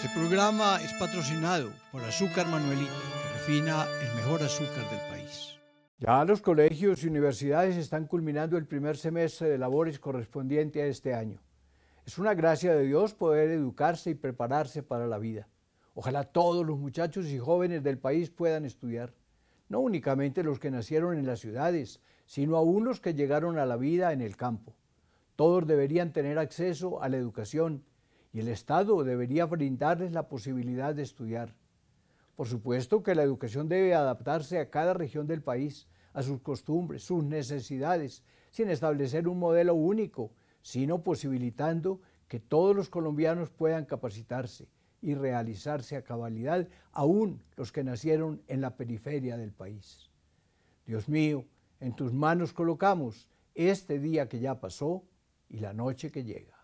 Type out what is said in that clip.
Este programa es patrocinado por Azúcar Manuelita, que refina el mejor azúcar del país. Ya los colegios y universidades están culminando el primer semestre de labores correspondiente a este año. Es una gracia de Dios poder educarse y prepararse para la vida. Ojalá todos los muchachos y jóvenes del país puedan estudiar, no únicamente los que nacieron en las ciudades, sino aún los que llegaron a la vida en el campo. Todos deberían tener acceso a la educación y el Estado debería brindarles la posibilidad de estudiar. Por supuesto que la educación debe adaptarse a cada región del país, a sus costumbres, sus necesidades, sin establecer un modelo único, sino posibilitando que todos los colombianos puedan capacitarse y realizarse a cabalidad, aún los que nacieron en la periferia del país. Dios mío, en tus manos colocamos este día que ya pasó y la noche que llega.